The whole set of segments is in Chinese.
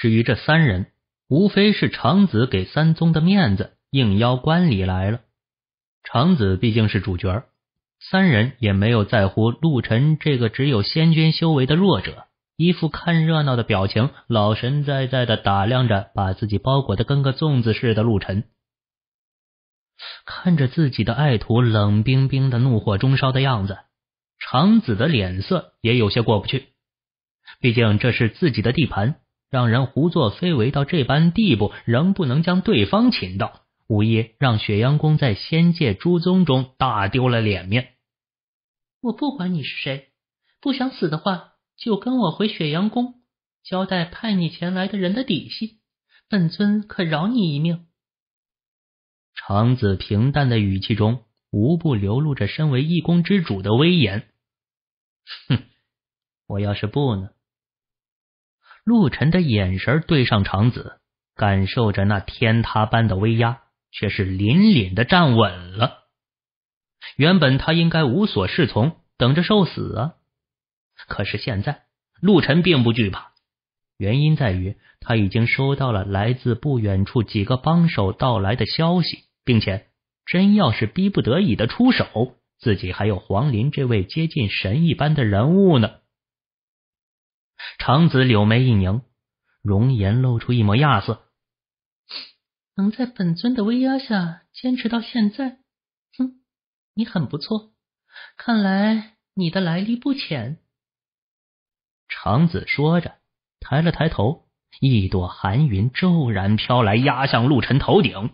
至于这三人，无非是长子给三宗的面子，应邀观礼来了。长子毕竟是主角，三人也没有在乎陆晨这个只有仙君修为的弱者，一副看热闹的表情，老神在在的打量着把自己包裹的跟个粽子似的陆晨。看着自己的爱徒冷冰冰的怒火中烧的样子，长子的脸色也有些过不去，毕竟这是自己的地盘。让人胡作非为到这般地步，仍不能将对方擒到，无疑让雪阳宫在仙界诸宗中大丢了脸面。我不管你是谁，不想死的话，就跟我回雪阳宫，交代派你前来的人的底细，本尊可饶你一命。长子平淡的语气中，无不流露着身为一宫之主的威严。哼，我要是不呢？陆晨的眼神对上长子，感受着那天塌般的威压，却是凛凛的站稳了。原本他应该无所适从，等着受死啊！可是现在，陆晨并不惧怕，原因在于他已经收到了来自不远处几个帮手到来的消息，并且真要是逼不得已的出手，自己还有黄林这位接近神一般的人物呢。长子柳眉一拧，容颜露出一抹讶色。能在本尊的威压下坚持到现在，哼，你很不错。看来你的来历不浅。长子说着，抬了抬头，一朵寒云骤然飘来，压向陆晨头顶。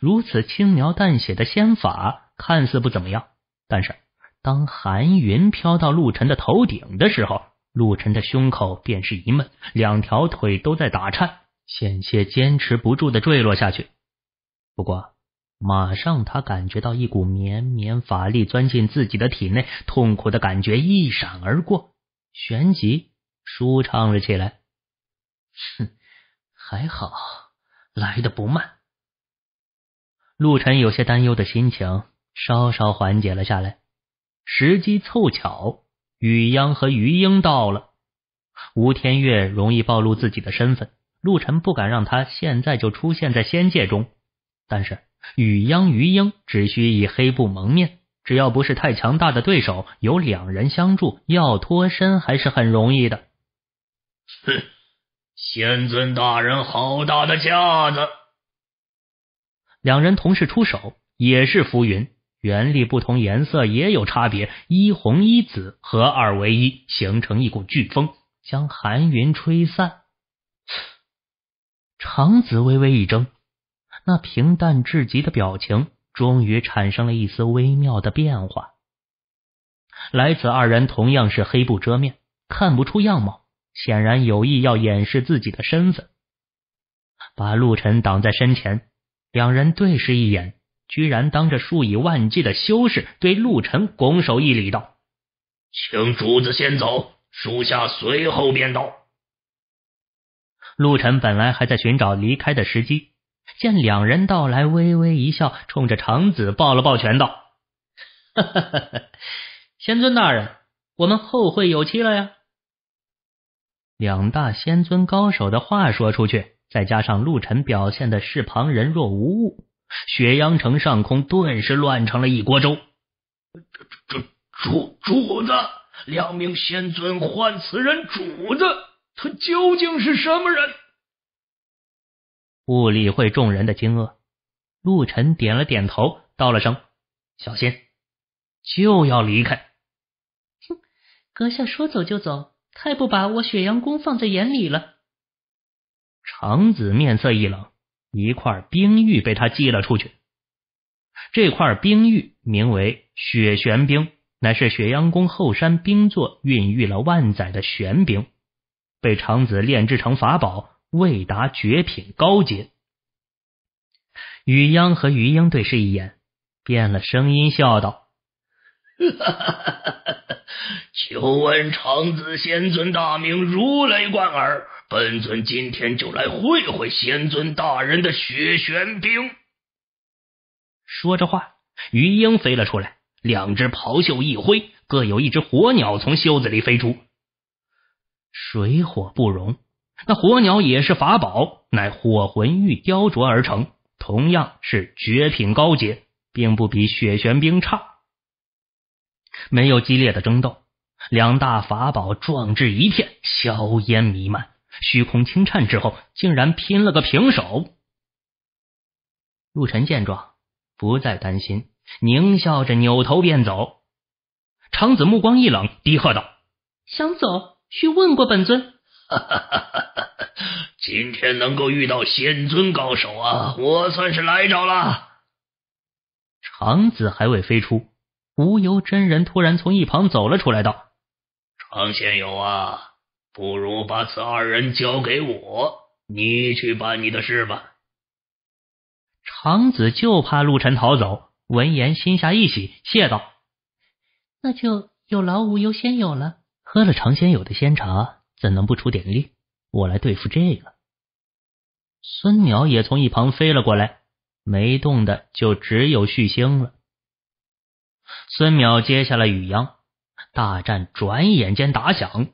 如此轻描淡写的仙法，看似不怎么样，但是当寒云飘到陆晨的头顶的时候。陆晨的胸口便是一闷，两条腿都在打颤，险些坚持不住的坠落下去。不过，马上他感觉到一股绵绵法力钻进自己的体内，痛苦的感觉一闪而过，旋即舒畅了起来。哼，还好来的不慢。陆晨有些担忧的心情稍稍缓解了下来，时机凑巧。雨央和余英到了，吴天月容易暴露自己的身份，陆晨不敢让他现在就出现在仙界中。但是雨央、余英只需以黑布蒙面，只要不是太强大的对手，有两人相助，要脱身还是很容易的。哼，仙尊大人好大的架子！两人同时出手，也是浮云。原力不同颜色也有差别，一红一紫合二为一，形成一股飓风，将寒云吹散。长子微微一怔，那平淡至极的表情终于产生了一丝微妙的变化。来此二人同样是黑布遮面，看不出样貌，显然有意要掩饰自己的身份，把陆晨挡在身前。两人对视一眼。居然当着数以万计的修士，对陆晨拱手一礼，道：“请主子先走，属下随后便到。”陆晨本来还在寻找离开的时机，见两人到来，微微一笑，冲着长子抱了抱拳，道：“哈哈哈哈仙尊大人，我们后会有期了呀。”两大仙尊高手的话说出去，再加上陆晨表现的是旁人若无物。雪阳城上空顿时乱成了一锅粥。主主主主子，两名仙尊唤此人主子，他究竟是什么人？不理会众人的惊愕，陆晨点了点头，道了声小心，就要离开。哼，阁下说走就走，太不把我雪阳宫放在眼里了。长子面色一冷。一块冰玉被他寄了出去。这块冰玉名为雪玄冰，乃是雪阳宫后山冰座孕育了万载的玄冰，被长子炼制成法宝，未达绝品高阶。雨央和余英对视一眼，变了声音笑道：“哈哈哈！哈，久闻长子仙尊大名，如雷贯耳。”本尊今天就来会会仙尊大人的雪玄冰。说着话，鱼鹰飞了出来，两只袍袖一挥，各有一只火鸟从袖子里飞出。水火不容，那火鸟也是法宝，乃火魂玉雕琢而成，同样是绝品高阶，并不比雪玄冰差。没有激烈的争斗，两大法宝壮志一片，硝烟弥漫。虚空轻颤之后，竟然拼了个平手。陆晨见状，不再担心，狞笑着扭头便走。长子目光一冷，低喝道：“想走，去问过本尊。”哈哈哈哈哈！今天能够遇到仙尊高手啊，我算是来着了。长子还未飞出，无由真人突然从一旁走了出来，道：“长仙友啊。”不如把此二人交给我，你去办你的事吧。长子就怕陆晨逃走，闻言心下一喜，谢道：“那就有劳无忧仙友了。喝了长仙友的仙茶，怎能不出点力？我来对付这个。”孙淼也从一旁飞了过来，没动的就只有旭星了。孙淼接下了雨阳，大战转眼间打响。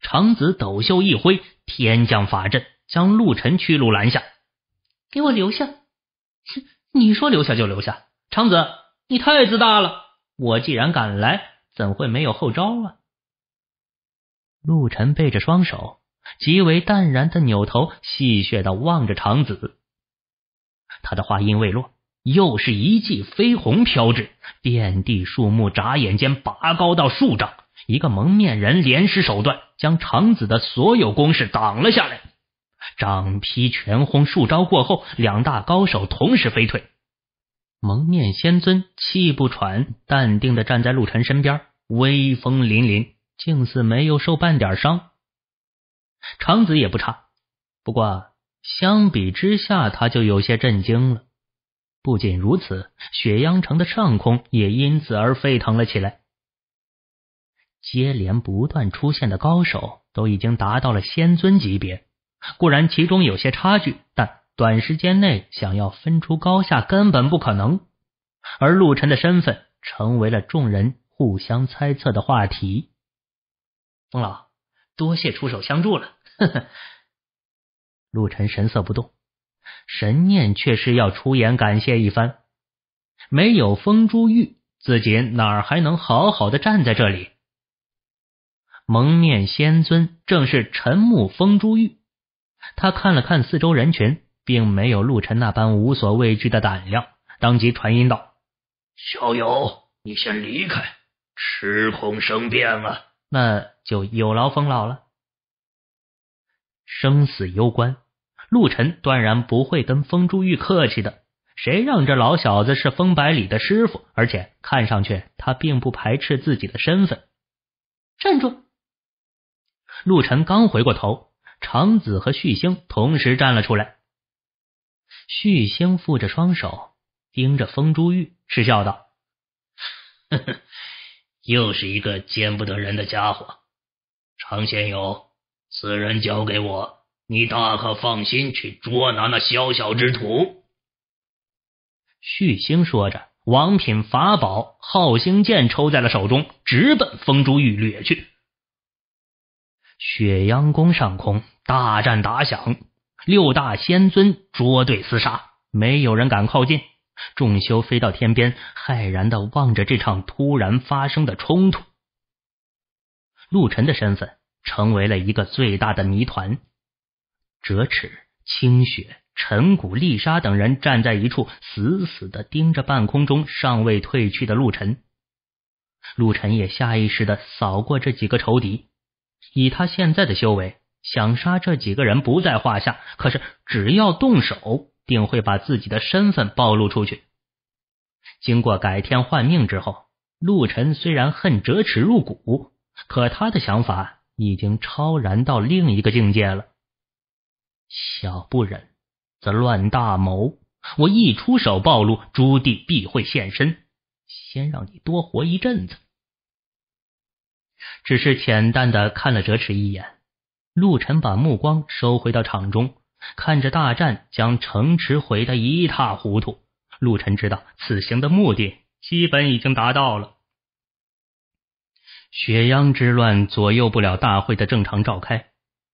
长子抖袖一挥，天降法阵将陆晨去路拦下。给我留下！你说留下就留下，长子，你太自大了！我既然敢来，怎会没有后招啊？陆晨背着双手，极为淡然的扭头，戏谑的望着长子。他的话音未落，又是一记飞鸿飘至，遍地树木眨眼间拔高到数丈。一个蒙面人连施手段，将长子的所有攻势挡了下来。掌劈、拳轰，数招过后，两大高手同时飞退。蒙面仙尊气不喘，淡定的站在陆晨身边，威风凛凛，竟似没有受半点伤。长子也不差，不过相比之下，他就有些震惊了。不仅如此，雪央城的上空也因此而沸腾了起来。接连不断出现的高手都已经达到了仙尊级别，固然其中有些差距，但短时间内想要分出高下根本不可能。而陆晨的身份成为了众人互相猜测的话题。风老，多谢出手相助了。陆晨神色不动，神念却是要出言感谢一番。没有风珠玉，自己哪儿还能好好的站在这里？蒙面仙尊正是陈木风珠玉，他看了看四周人群，并没有陆晨那般无所畏惧的胆量，当即传音道：“小友，你先离开，吃恐生变啊！那就有劳风老了。”生死攸关，陆晨断然不会跟风珠玉客气的。谁让这老小子是风百里的师傅，而且看上去他并不排斥自己的身份。站住！陆晨刚回过头，长子和旭星同时站了出来。旭星负着双手，盯着风珠玉，嗤笑道：“呵呵，又是一个见不得人的家伙。常仙友，此人交给我，你大可放心去捉拿那宵小之徒。”旭星说着，王品法宝昊星剑抽在了手中，直奔风珠玉掠去。雪阳宫上空大战打响，六大仙尊捉对厮杀，没有人敢靠近。众修飞到天边，骇然的望着这场突然发生的冲突。陆晨的身份成为了一个最大的谜团。折尺、清雪、陈谷、丽莎等人站在一处，死死的盯着半空中尚未退去的陆晨。陆晨也下意识的扫过这几个仇敌。以他现在的修为，想杀这几个人不在话下。可是只要动手，定会把自己的身份暴露出去。经过改天换命之后，陆晨虽然恨折尺入骨，可他的想法已经超然到另一个境界了。小不忍则乱大谋，我一出手暴露，朱棣必会现身。先让你多活一阵子。只是浅淡的看了折尺一眼，陆晨把目光收回到场中，看着大战将城池毁得一塌糊涂。陆晨知道此行的目的基本已经达到了。雪央之乱左右不了大会的正常召开，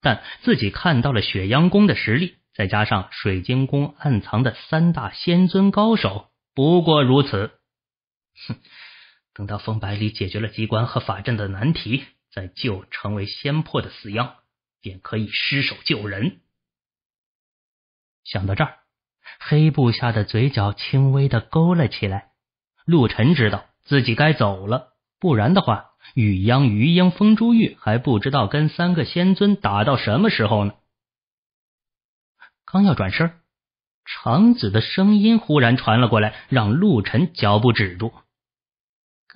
但自己看到了雪央宫的实力，再加上水晶宫暗藏的三大仙尊高手，不过如此。哼。等到风百里解决了机关和法阵的难题，再救成为仙魄的死妖，便可以失手救人。想到这儿，黑布下的嘴角轻微的勾了起来。陆晨知道自己该走了，不然的话，雨央、余央、风珠玉还不知道跟三个仙尊打到什么时候呢。刚要转身，长子的声音忽然传了过来，让陆晨脚步止住。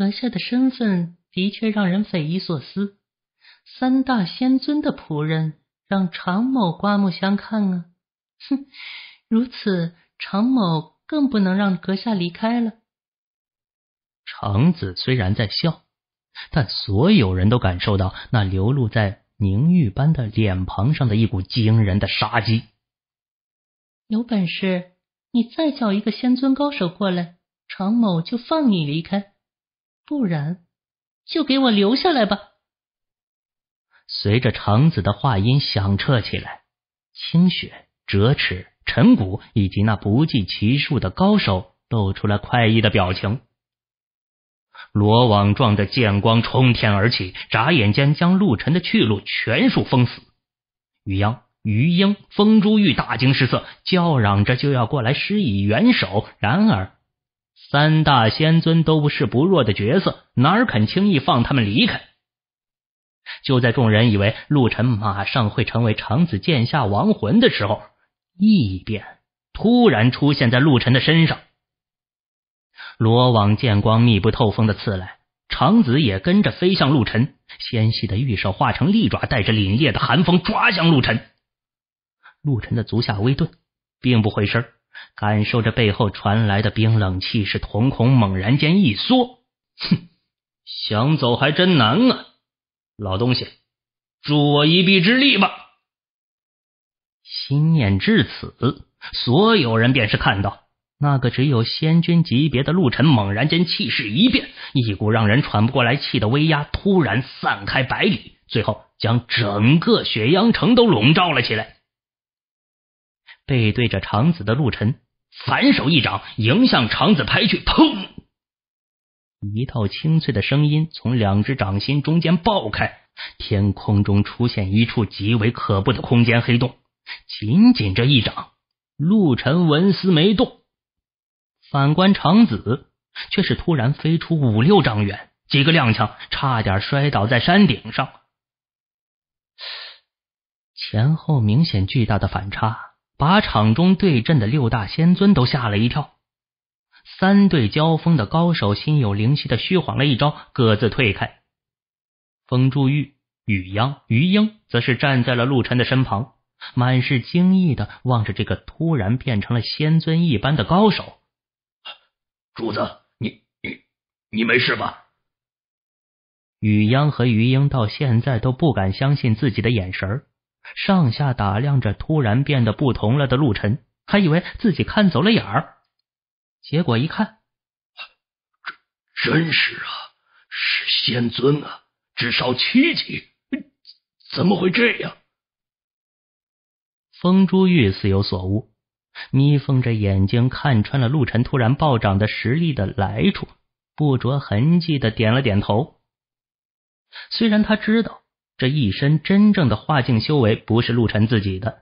阁下的身份的确让人匪夷所思，三大仙尊的仆人让常某刮目相看啊！哼，如此常某更不能让阁下离开了。长子虽然在笑，但所有人都感受到那流露在凝玉般的脸庞上的一股惊人的杀机。有本事你再叫一个仙尊高手过来，常某就放你离开。不然，就给我留下来吧。随着长子的话音响彻起来，清雪、折尺、陈谷以及那不计其数的高手露出了快意的表情。罗网状的剑光冲天而起，眨眼间将陆晨的去路全数封死。于洋、于英、风珠玉大惊失色，叫嚷着就要过来施以援手，然而。三大仙尊都不是不弱的角色，哪儿肯轻易放他们离开？就在众人以为陆晨马上会成为长子剑下亡魂的时候，异变突然出现在陆晨的身上。罗网剑光密不透风的刺来，长子也跟着飞向陆晨。纤细的玉手化成利爪，带着凛冽的寒风抓向陆晨。陆晨的足下微顿，并不回身。感受着背后传来的冰冷气势，瞳孔猛然间一缩。哼，想走还真难啊！老东西，助我一臂之力吧！心念至此，所有人便是看到，那个只有仙君级别的陆晨猛然间气势一变，一股让人喘不过来气的威压突然散开百里，最后将整个雪阳城都笼罩了起来。背对着长子的陆晨，反手一掌迎向长子拍去，砰！一道清脆的声音从两只掌心中间爆开，天空中出现一处极为可怖的空间黑洞。仅仅这一掌，陆晨纹丝没动，反观长子却是突然飞出五六丈远，几个踉跄，差点摔倒在山顶上。前后明显巨大的反差。把场中对阵的六大仙尊都吓了一跳，三对交锋的高手心有灵犀的虚晃了一招，各自退开。风柱玉、雨央、鱼鹰则是站在了陆晨的身旁，满是惊异的望着这个突然变成了仙尊一般的高手。主子，你你你没事吧？雨央和鱼鹰到现在都不敢相信自己的眼神儿。上下打量着突然变得不同了的陆晨，还以为自己看走了眼儿，结果一看，真真是啊，是仙尊啊，至少七级，怎么怎么会这样？风珠玉似有所悟，眯缝着眼睛看穿了陆晨突然暴涨的实力的来处，不着痕迹的点了点头。虽然他知道。这一身真正的化境修为不是陆晨自己的，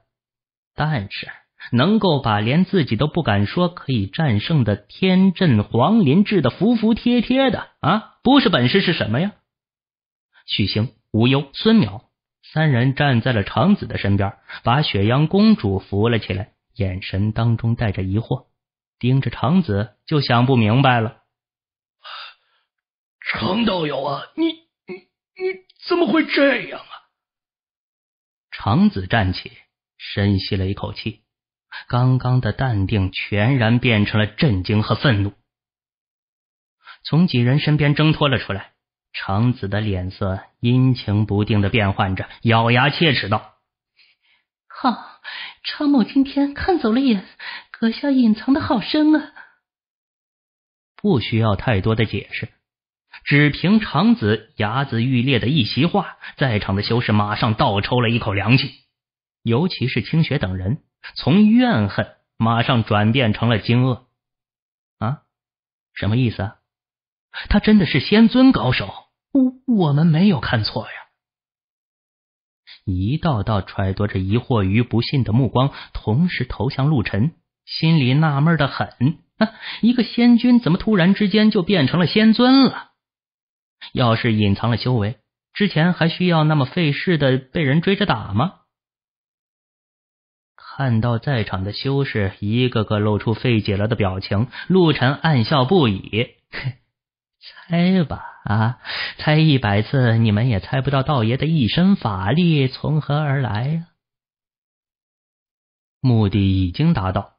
但是能够把连自己都不敢说可以战胜的天阵黄林治的服服帖帖的啊，不是本事是什么呀？许星、无忧、孙淼三人站在了长子的身边，把雪阳公主扶了起来，眼神当中带着疑惑，盯着长子就想不明白了。程道友啊，你你你。怎么会这样啊！长子站起，深吸了一口气，刚刚的淡定全然变成了震惊和愤怒。从几人身边挣脱了出来，长子的脸色阴晴不定的变换着，咬牙切齿道：“好，常某今天看走了眼，阁下隐藏的好深啊！”不需要太多的解释。只凭长子牙子欲裂的一席话，在场的修士马上倒抽了一口凉气，尤其是清雪等人，从怨恨马上转变成了惊愕。啊，什么意思啊？他真的是仙尊高手？我我们没有看错呀！一道道揣度着疑惑与不信的目光同时投向陆晨，心里纳闷的很：啊，一个仙君怎么突然之间就变成了仙尊了？要是隐藏了修为，之前还需要那么费事的被人追着打吗？看到在场的修士一个个露出费解了的表情，陆晨暗笑不已。猜吧，啊，猜一百次你们也猜不到道爷的一身法力从何而来呀？目的已经达到，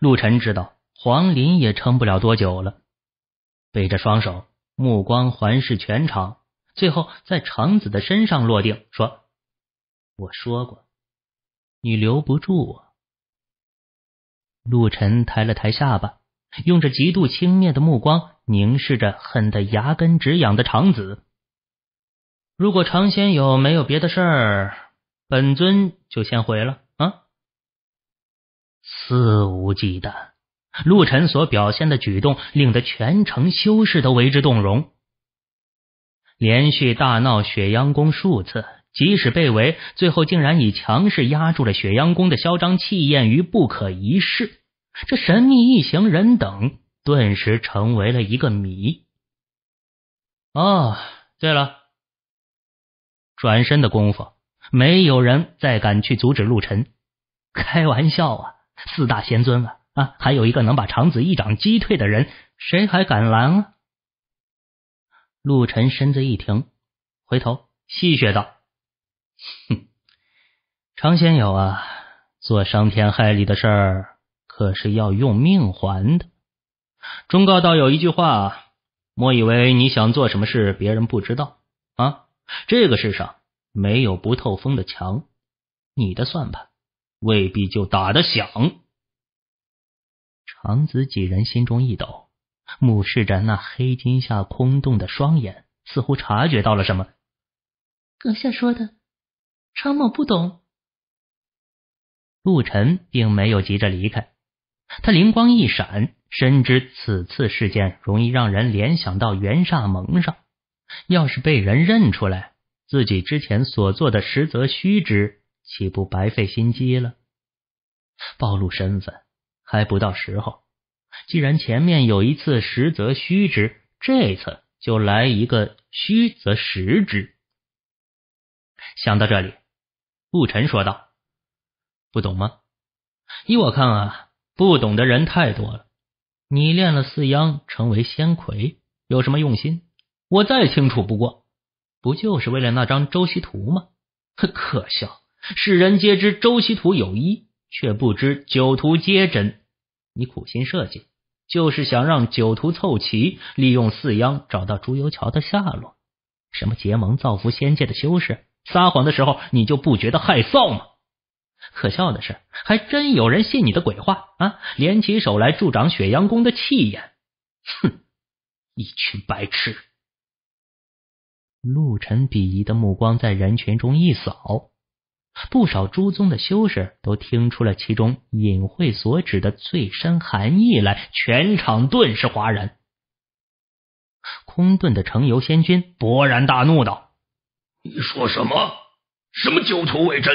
陆晨知道黄林也撑不了多久了，背着双手。目光环视全场，最后在长子的身上落定，说：“我说过，你留不住我。”陆晨抬了抬下巴，用着极度轻蔑的目光凝视着恨得牙根直痒的长子。如果常仙友没有别的事儿，本尊就先回了啊！肆无忌惮。陆晨所表现的举动，令得全城修士都为之动容。连续大闹雪阳宫数次，即使被围，最后竟然以强势压住了雪阳宫的嚣张气焰与不可一世。这神秘一行人等，顿时成为了一个谜。啊，对了，转身的功夫，没有人再敢去阻止陆晨。开玩笑啊，四大仙尊啊！啊，还有一个能把长子一掌击退的人，谁还敢拦啊？陆晨身子一停，回头戏谑道：“哼，常仙友啊，做伤天害理的事儿可是要用命还的。忠告道友一句话：莫以为你想做什么事，别人不知道啊。这个世上没有不透风的墙，你的算盘未必就打得响。”王子几人心中一抖，目视着那黑金下空洞的双眼，似乎察觉到了什么。阁下说的，常某不懂。陆晨并没有急着离开，他灵光一闪，深知此次事件容易让人联想到袁煞盟上，要是被人认出来，自己之前所做的实则虚之，岂不白费心机了？暴露身份。还不到时候。既然前面有一次实则虚之，这次就来一个虚则实之。想到这里，顾晨说道：“不懂吗？依我看啊，不懂的人太多了。你练了四央，成为仙魁，有什么用心？我再清楚不过，不就是为了那张周西图吗？可笑！世人皆知周西图有一，却不知九图皆真。”你苦心设计，就是想让九徒凑齐，利用四央找到朱由桥的下落。什么结盟造福仙界的修士，撒谎的时候你就不觉得害臊吗？可笑的是，还真有人信你的鬼话啊！联起手来助长雪阳宫的气焰，哼，一群白痴！陆晨鄙夷的目光在人群中一扫。不少诸宗的修士都听出了其中隐晦所指的最深含义来，全场顿时哗然。空遁的程游仙君勃然大怒道：“你说什么？什么九图为真？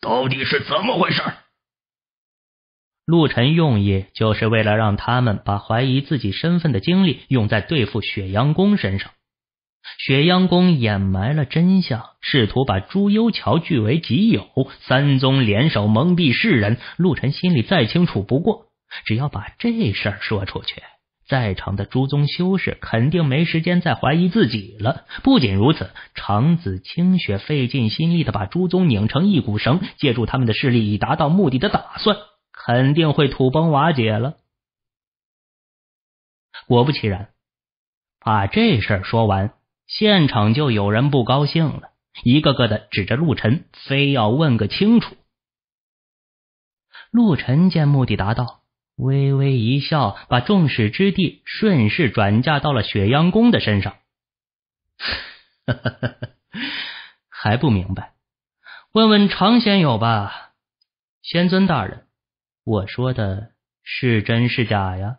到底是怎么回事？”陆晨用意就是为了让他们把怀疑自己身份的精力用在对付雪阳宫身上。雪央宫掩埋了真相，试图把朱幽桥据为己有；三宗联手蒙蔽世人，陆晨心里再清楚不过。只要把这事儿说出去，在场的朱宗修士肯定没时间再怀疑自己了。不仅如此，长子清雪费尽心力的把朱宗拧成一股绳，借助他们的势力以达到目的的打算，肯定会土崩瓦解了。果不其然，把这事儿说完。现场就有人不高兴了，一个个的指着陆晨，非要问个清楚。陆晨见目的达到，微微一笑，把众矢之的顺势转嫁到了雪阳宫的身上。还不明白？问问常仙友吧，仙尊大人，我说的是真是假呀？